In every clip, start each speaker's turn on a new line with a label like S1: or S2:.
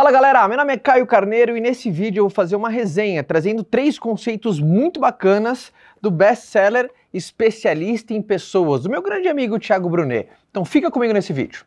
S1: Fala galera, meu nome é Caio Carneiro e nesse vídeo eu vou fazer uma resenha trazendo três conceitos muito bacanas do best-seller especialista em pessoas, do meu grande amigo Thiago Brunet. Então fica comigo nesse vídeo.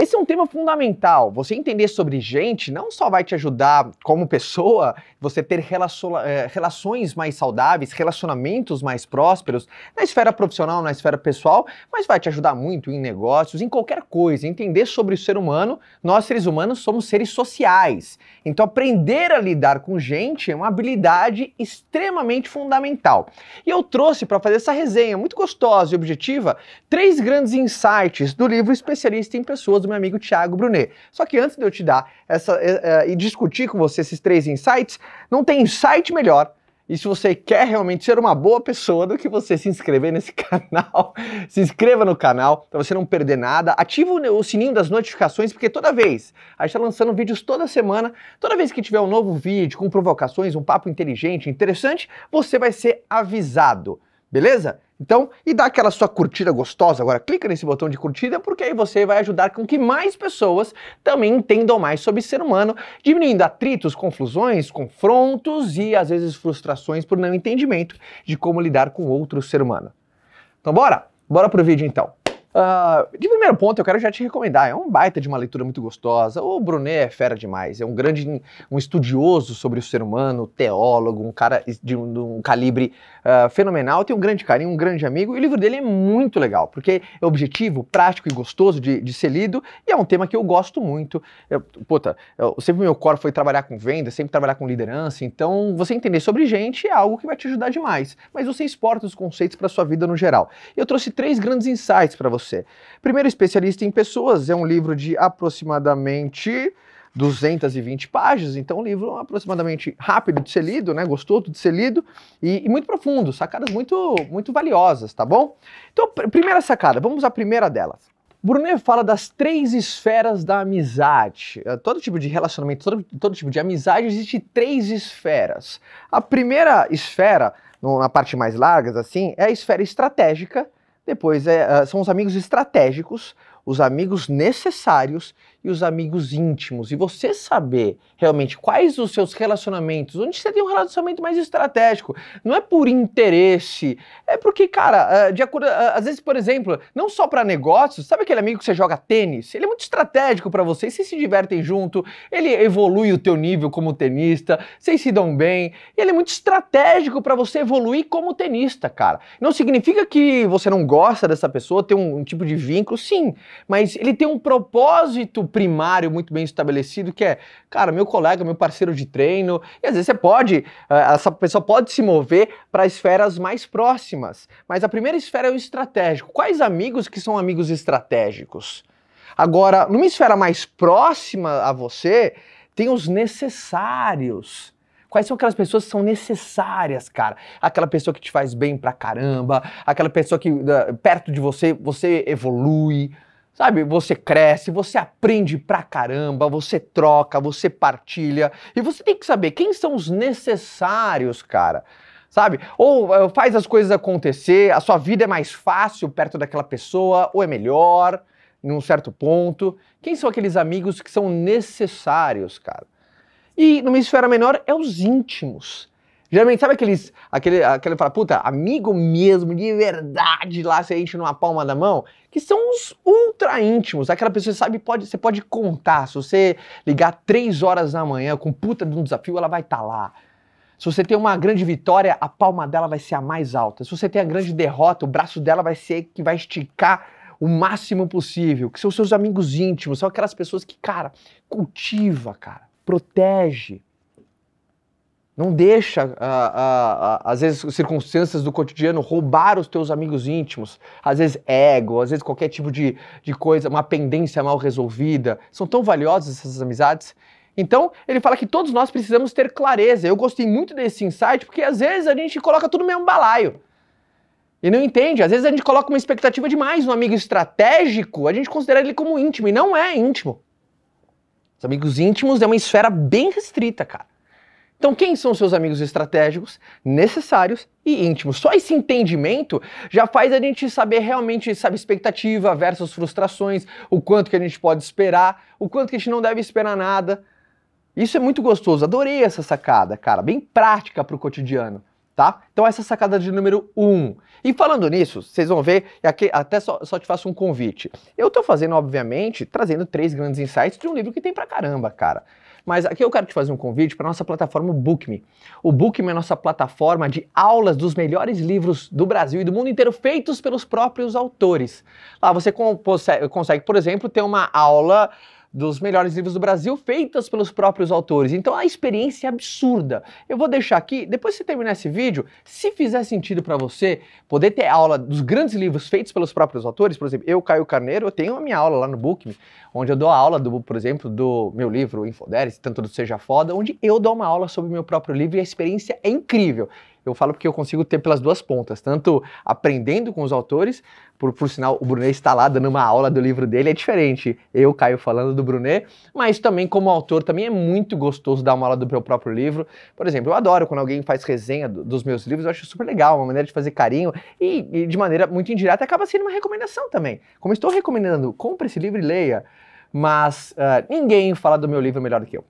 S1: Esse é um tema fundamental. Você entender sobre gente não só vai te ajudar como pessoa, você ter eh, relações mais saudáveis, relacionamentos mais prósperos na esfera profissional, na esfera pessoal, mas vai te ajudar muito em negócios, em qualquer coisa. Entender sobre o ser humano, nós seres humanos somos seres sociais. Então aprender a lidar com gente é uma habilidade extremamente fundamental. E eu trouxe para fazer essa resenha muito gostosa e objetiva três grandes insights do livro Especialista em Pessoas meu amigo Thiago Brunet. Só que antes de eu te dar essa eh, eh, e discutir com você esses três insights, não tem insight melhor e se você quer realmente ser uma boa pessoa do que você se inscrever nesse canal, se inscreva no canal para você não perder nada. Ativa o sininho das notificações, porque toda vez, a gente está lançando vídeos toda semana, toda vez que tiver um novo vídeo com provocações, um papo inteligente, interessante, você vai ser avisado, beleza? Então, e dá aquela sua curtida gostosa agora, clica nesse botão de curtida, porque aí você vai ajudar com que mais pessoas também entendam mais sobre ser humano, diminuindo atritos, confusões, confrontos e às vezes frustrações por não entendimento de como lidar com outro ser humano. Então bora? Bora pro vídeo então. Uh, de primeiro ponto, eu quero já te recomendar. É um baita de uma leitura muito gostosa. O Brunet é fera demais. É um grande, um estudioso sobre o ser humano, teólogo, um cara de um, de um calibre uh, fenomenal. Tem um grande carinho, um grande amigo. E o livro dele é muito legal, porque é objetivo, prático e gostoso de, de ser lido. E é um tema que eu gosto muito. Eu, puta, eu, sempre meu core foi trabalhar com venda, sempre trabalhar com liderança. Então, você entender sobre gente é algo que vai te ajudar demais. Mas você exporta os conceitos para sua vida no geral. Eu trouxe três grandes insights para você você. Primeiro especialista em pessoas é um livro de aproximadamente 220 páginas, então um livro aproximadamente rápido de ser lido, né? Gostoso de ser lido e, e, muito profundo, sacadas muito, muito valiosas, tá bom? Então, primeira sacada, vamos à primeira delas. Brunet fala das três esferas da amizade. Eh, todo tipo de relacionamento, todo, todo tipo de amizade, existe três esferas. A primeira esfera, na parte mais larga, assim, é a esfera estratégica, depois é, ah, são os amigos estratégicos, os amigos necessários e os amigos íntimos. E você saber realmente quais os seus relacionamentos, onde você tem um relacionamento mais estratégico. Não é por interesse, é porque, cara, ah, de acordo, ah, às vezes, por exemplo, não só para negócios, sabe aquele amigo que você joga tênis? Ele é muito estratégico para você vocês se divertem junto, ele evolui o teu nível como tenista, vocês se dão bem. Ele é muito estratégico para você evoluir como tenista, cara. Não significa que você não gosta dessa pessoa, tem um, um tipo de vínculo, sim, mas ele tem um propósito primário muito bem estabelecido, que é, cara, meu colega, meu parceiro de treino, e às vezes você pode, eh, essa pessoa pode se mover para esferas mais próximas. Mas a primeira esfera é o estratégico. Quais amigos que são amigos estratégicos? Agora, numa esfera mais próxima a você, tem os necessários. Quais são aquelas pessoas que são necessárias, cara? Aquela pessoa que te faz bem pra caramba, aquela pessoa que perto de você você evolui, Sabe, você cresce, você aprende pra caramba, você troca, você partilha. E você tem que saber quem são os necessários, cara. Sabe? Ou eh, faz as coisas acontecer, a sua vida é mais fácil perto daquela pessoa, ou é melhor, num certo ponto. Quem são aqueles amigos que são necessários, cara? E numa esfera menor é os íntimos. Geralmente, sabe aqueles, aquele, aquele fala, puta, amigo mesmo, de verdade, lá se a gente numa palma da mão, que são os ultra íntimos, aquela pessoa sabe, pode, você pode contar, se você ligar três horas da manhã com puta de um desafio, ela vai estar tá lá. Se você tem uma grande vitória, a palma dela vai ser a mais alta. Se você tem a grande derrota, o braço dela vai ser que vai esticar o máximo possível, que são seus amigos íntimos, são aquelas pessoas que, cara, cultiva, cara, protege, não deixa, ah, ah, ah, às vezes, circunstâncias do cotidiano roubar os teus amigos íntimos. Às vezes, ego, às vezes, qualquer tipo de, de coisa, uma pendência mal resolvida. São tão valiosas essas amizades. Então, ele fala que todos nós precisamos ter clareza. Eu gostei muito desse insight porque às vezes a gente coloca tudo no mesmo balaio. E não entende. Às vezes a gente coloca uma expectativa demais no um amigo estratégico, a gente considera ele como íntimo e não é íntimo. Os amigos íntimos é uma esfera bem restrita, cara. Então, quem são seus amigos estratégicos, necessários e íntimos? Só esse entendimento já faz a gente saber realmente, sabe, expectativa versus frustrações, o quanto que a gente pode esperar, o quanto que a gente não deve esperar nada. Isso é muito gostoso. Adorei essa sacada, cara, bem prática para o cotidiano. Tá? Então essa sacada de número 1. Um. E falando nisso, vocês vão ver, aqui, até só, só, te faço um convite. Eu estou fazendo, obviamente, trazendo três grandes insights de um livro que tem pra caramba, cara. Mas aqui eu quero te fazer um convite para a nossa plataforma BookMe. O BookMe é a nossa plataforma de aulas dos melhores livros do Brasil e do mundo inteiro feitos pelos próprios autores. Lá você consegue, por exemplo, ter uma aula dos melhores livros do Brasil feitas pelos próprios autores. Então a experiência é absurda. Eu vou deixar aqui, depois que terminar esse vídeo, se fizer sentido para você poder ter aula dos grandes livros feitos pelos próprios autores, por exemplo, eu, Caio Carneiro, eu tenho a minha aula lá no Bookme, onde eu dou a aula, do, por exemplo, do meu livro Infoderes, tanto do Seja Foda, onde eu dou uma aula sobre o meu próprio livro e a experiência é incrível. Eu falo porque eu consigo ter pelas duas pontas, tanto aprendendo com os autores, por, por sinal, o Brunet está lá dando uma aula do livro dele, é diferente. Eu, Caio, falando do Brunet, mas também como autor, também é muito gostoso dar uma aula do meu próprio livro. Por exemplo, eu adoro quando alguém faz resenha do, dos meus livros, eu acho super legal, uma maneira de fazer carinho e, e de maneira muito indireta acaba sendo uma recomendação também. Como estou recomendando, compre esse livro e leia mas uh, ninguém fala do meu livro melhor do que eu.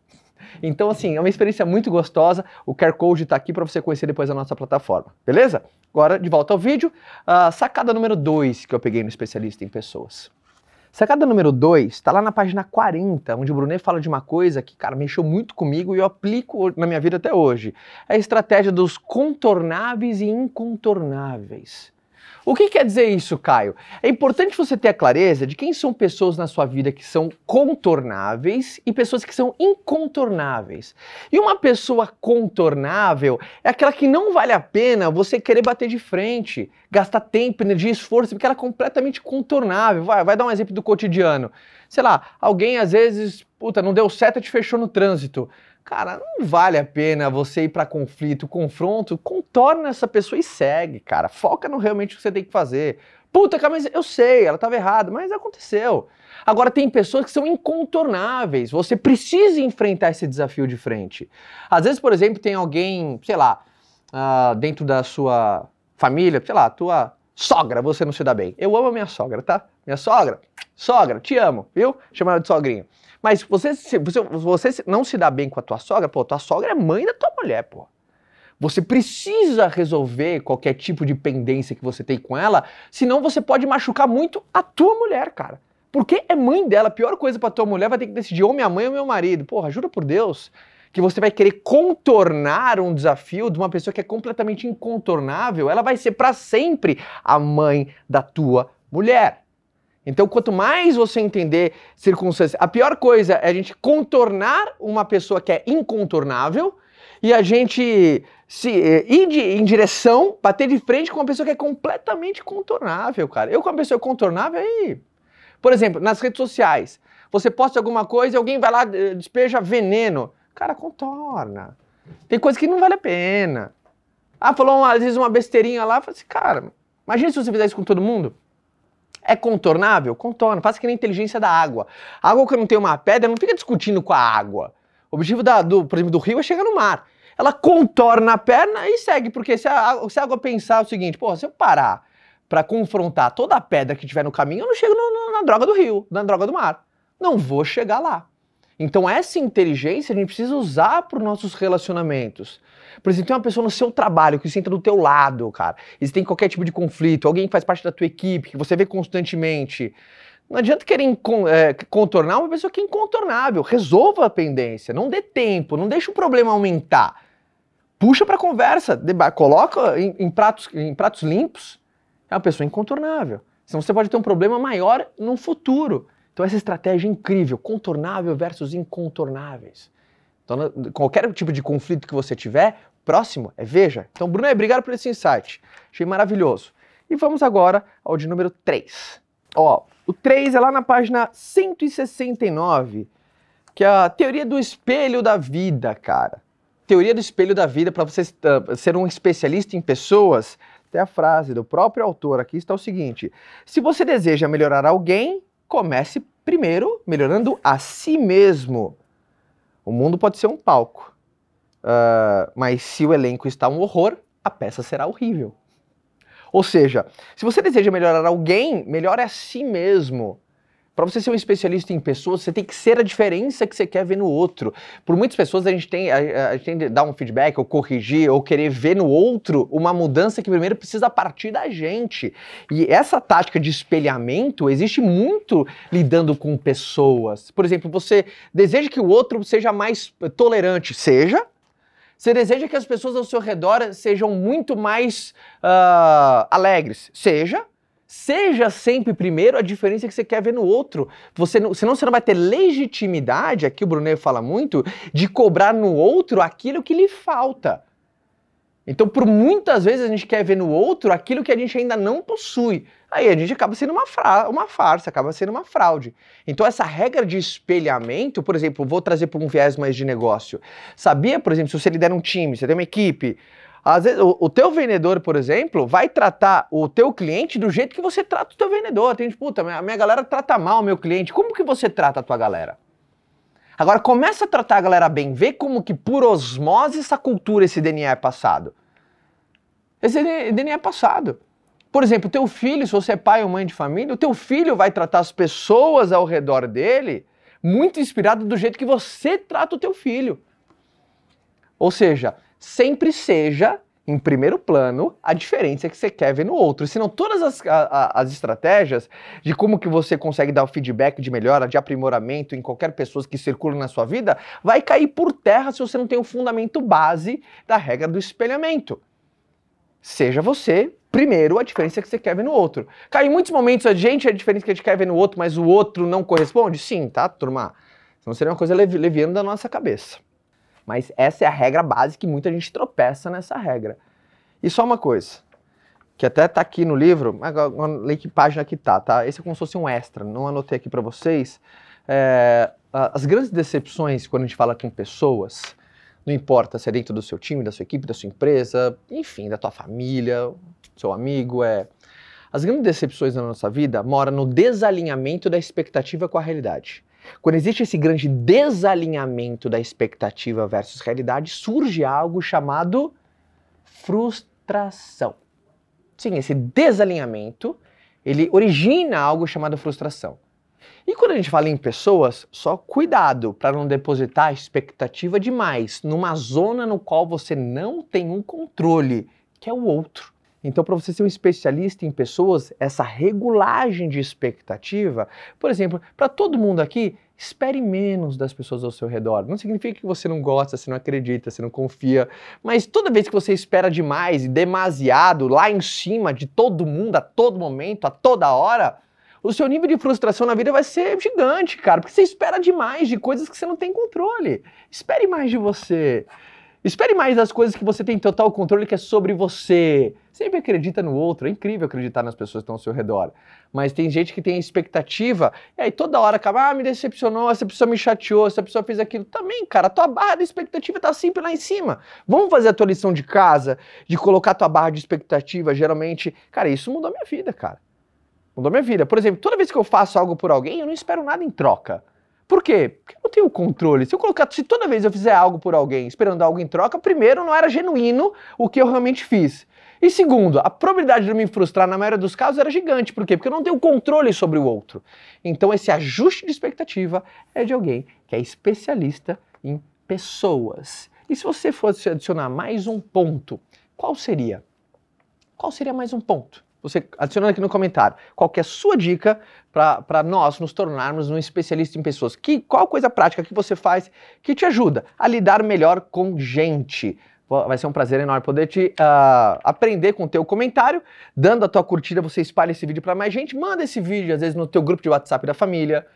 S1: Então, assim, é uma experiência muito gostosa. O QR Code está aqui para você conhecer depois a nossa plataforma, beleza? Agora, de volta ao vídeo, a sacada número 2 que eu peguei no especialista em pessoas. Sacada número 2 está lá na página 40, onde o Brunet fala de uma coisa que, cara, mexeu muito comigo e eu aplico na minha vida até hoje. É a estratégia dos contornáveis e incontornáveis. O que quer dizer isso, Caio? É importante você ter a clareza de quem são pessoas na sua vida que são contornáveis e pessoas que são incontornáveis. E uma pessoa contornável é aquela que não vale a pena você querer bater de frente, gastar tempo, energia, esforço, porque ela é completamente contornável. Vai, vai dar um exemplo do cotidiano. Sei lá, alguém às vezes, puta, não deu certo e te fechou no trânsito. Cara, não vale a pena você ir para conflito, confronto, contorna essa pessoa e segue, cara. Foca no realmente o que você tem que fazer. Puta, mas eu sei, ela estava errada, mas aconteceu. Agora, tem pessoas que são incontornáveis. Você precisa enfrentar esse desafio de frente. Às vezes, por exemplo, tem alguém, sei lá, uh, dentro da sua família, sei lá, tua sogra, você não se dá bem. Eu amo a minha sogra, tá? Minha sogra, sogra, te amo, viu? Chama ela de sogrinha. Mas você, se você, você não se dá bem com a tua sogra, pô, tua sogra é mãe da tua mulher, pô. Você precisa resolver qualquer tipo de pendência que você tem com ela, senão você pode machucar muito a tua mulher, cara. Porque é mãe dela, a pior coisa para tua mulher vai ter que decidir ou minha mãe ou meu marido. Porra, jura por Deus que você vai querer contornar um desafio de uma pessoa que é completamente incontornável, ela vai ser para sempre a mãe da tua mulher. Então, quanto mais você entender circunstâncias, a pior coisa é a gente contornar uma pessoa que é incontornável e a gente se eh, ir de, em direção, bater de frente com uma pessoa que é completamente contornável, cara. Eu com uma pessoa contornável aí. Por exemplo, nas redes sociais, você posta alguma coisa e alguém vai lá eh, despeja veneno. Cara, contorna. Tem coisa que não vale a pena. Ah, falou uma, às vezes uma besteirinha lá, fala assim, cara, imagina se você fizer isso com todo mundo. É contornável? Contorna. Faça que nem a inteligência da água. A água que não tem uma pedra não fica discutindo com a água. O objetivo, da, do, por exemplo, do rio é chegar no mar. Ela contorna a perna e segue, porque se a, se a água pensar o seguinte, pô, se eu parar para confrontar toda a pedra que tiver no caminho, eu não chego no, no, na droga do rio, na droga do mar. Não vou chegar lá. Então, essa inteligência a gente precisa usar para os nossos relacionamentos. Por exemplo, tem uma pessoa no seu trabalho que senta do teu lado, cara. E se tem qualquer tipo de conflito, alguém que faz parte da tua equipe, que você vê constantemente. Não adianta querer é, contornar uma pessoa que é incontornável. Resolva a pendência, não dê tempo, não deixe o problema aumentar. Puxa para conversa, coloca em, em, pratos, em pratos limpos. É uma pessoa incontornável. Senão você pode ter um problema maior no futuro. Então, essa estratégia é incrível, contornável versus incontornáveis. Então, qualquer tipo de conflito que você tiver, próximo é veja. Então, Bruno, obrigado por esse insight. Achei maravilhoso. E vamos agora ao de número 3. Ó, o 3 é lá na página 169, que é a teoria do espelho da vida, cara. Teoria do espelho da vida, para você uh, ser um especialista em pessoas, até a frase do próprio autor aqui está o seguinte: se você deseja melhorar alguém, comece Primeiro, melhorando a si mesmo. O mundo pode ser um palco, uh, mas se o elenco está um horror, a peça será horrível. Ou seja, se você deseja melhorar alguém, melhore a si mesmo. Para você ser um especialista em pessoas, você tem que ser a diferença que você quer ver no outro. Por muitas pessoas, a gente tem, a, a gente tem que dar um feedback, ou corrigir, ou querer ver no outro uma mudança que primeiro precisa partir da gente. E essa tática de espelhamento existe muito lidando com pessoas. Por exemplo, você deseja que o outro seja mais tolerante, seja. Você deseja que as pessoas ao seu redor sejam muito mais uh, alegres, seja. Seja sempre primeiro a diferença que você quer ver no outro. Você não, senão você não vai ter legitimidade, aqui o Brunet fala muito, de cobrar no outro aquilo que lhe falta. Então, por muitas vezes a gente quer ver no outro aquilo que a gente ainda não possui. Aí a gente acaba sendo uma, uma farsa, acaba sendo uma fraude. Então, essa regra de espelhamento, por exemplo, vou trazer para um viés mais de negócio. Sabia, por exemplo, se você lidera um time, você tem uma equipe, às vezes, o, o, teu vendedor, por exemplo, vai tratar o teu cliente do jeito que você trata o teu vendedor. Tem gente, tipo, puta, a minha galera trata mal o meu cliente. Como que você trata a tua galera? Agora, começa a tratar a galera bem. Vê como que, por osmose, essa cultura, esse DNA é passado. Esse DNA é passado. Por exemplo, o teu filho, se você é pai ou mãe de família, o teu filho vai tratar as pessoas ao redor dele muito inspirado do jeito que você trata o teu filho. Ou seja, sempre seja em primeiro plano a diferença que você quer ver no outro. Senão todas as, a, as estratégias de como que você consegue dar o feedback de melhora, de aprimoramento em qualquer pessoa que circula na sua vida, vai cair por terra se você não tem o fundamento base da regra do espelhamento. Seja você primeiro a diferença que você quer ver no outro. Cai em muitos momentos a gente a diferença que a gente quer ver no outro, mas o outro não corresponde? Sim, tá, turma? Senão seria uma coisa leviana da nossa cabeça. Mas essa é a regra base e muita gente tropeça nessa regra. E só uma coisa, que até tá aqui no livro, agora leio que página que tá, tá? Esse é como se fosse um extra, não anotei aqui para vocês. É, as grandes decepções quando a gente fala com pessoas, não importa se é dentro do seu time, da sua equipe, da sua empresa, enfim, da tua família, seu amigo, é... As grandes decepções na nossa vida moram no desalinhamento da expectativa com a realidade. Quando existe esse grande desalinhamento da expectativa versus realidade, surge algo chamado frustração. Sim, esse desalinhamento, ele origina algo chamado frustração. E quando a gente fala em pessoas, só cuidado para não depositar a expectativa demais numa zona no qual você não tem um controle, que é o outro. Então, para você ser um especialista em pessoas, essa regulagem de expectativa, por exemplo, para todo mundo aqui, espere menos das pessoas ao seu redor. Não significa que você não gosta, você não acredita, você não confia, mas toda vez que você espera demais e demasiado lá em cima de todo mundo, a todo momento, a toda hora, o seu nível de frustração na vida vai ser gigante, cara, porque você espera demais de coisas que você não tem controle. Espere mais de você. Espere mais das coisas que você tem total controle, que é sobre você. Sempre acredita no outro. É incrível acreditar nas pessoas que estão ao seu redor. Mas tem gente que tem expectativa, e aí toda hora acaba, ah, me decepcionou, essa pessoa me chateou, essa pessoa fez aquilo. Também, cara, a tua barra de expectativa tá sempre lá em cima. Vamos fazer a tua lição de casa, de colocar a tua barra de expectativa, geralmente. Cara, isso mudou minha vida, cara. Mudou minha vida. Por exemplo, toda vez que eu faço algo por alguém, eu não espero nada em troca. Por quê? Porque eu não tenho controle. Se eu colocar, se toda vez eu fizer algo por alguém esperando algo em troca, primeiro, não era genuíno o que eu realmente fiz. E segundo, a probabilidade de eu me frustrar na maioria dos casos era gigante. Por quê? Porque eu não tenho controle sobre o outro. Então, esse ajuste de expectativa é de alguém que é especialista em pessoas. E se você fosse adicionar mais um ponto, qual seria? Qual seria mais um ponto? você adicionando aqui no comentário qual é a sua dica para nós nos tornarmos um especialista em pessoas. Que, qual coisa prática que você faz que te ajuda a lidar melhor com gente? Vai ser um prazer enorme poder te uh, aprender com o teu comentário. Dando a tua curtida, você espalha esse vídeo para mais gente. Manda esse vídeo, às vezes, no teu grupo de WhatsApp da família,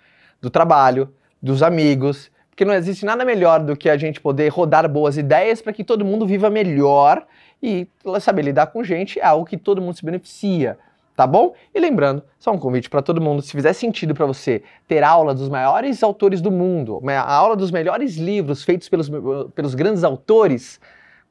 S1: do trabalho, dos amigos. Porque não existe nada melhor do que a gente poder rodar boas ideias para que todo mundo viva melhor e saber lidar com gente é algo que todo mundo se beneficia, tá bom? E lembrando, só um convite para todo mundo, se fizer sentido para você ter aula dos maiores autores do mundo, a aula dos melhores livros feitos pelos, pelos grandes autores,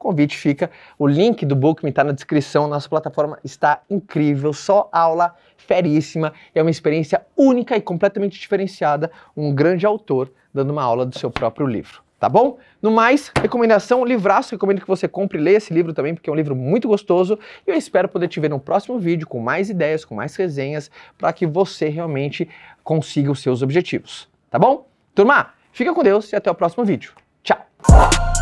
S1: convite fica. O link do me está na descrição. Nossa plataforma está incrível, só aula feríssima. É uma experiência única e completamente diferenciada. Um grande autor dando uma aula do seu próprio livro. Tá bom? No mais, recomendação, livraço. Recomendo que você compre e leia esse livro também, porque é um livro muito gostoso. E eu espero poder te ver no próximo vídeo com mais ideias, com mais resenhas, para que você realmente consiga os seus objetivos. Tá bom? Turma, fica com Deus e até o próximo vídeo. Tchau!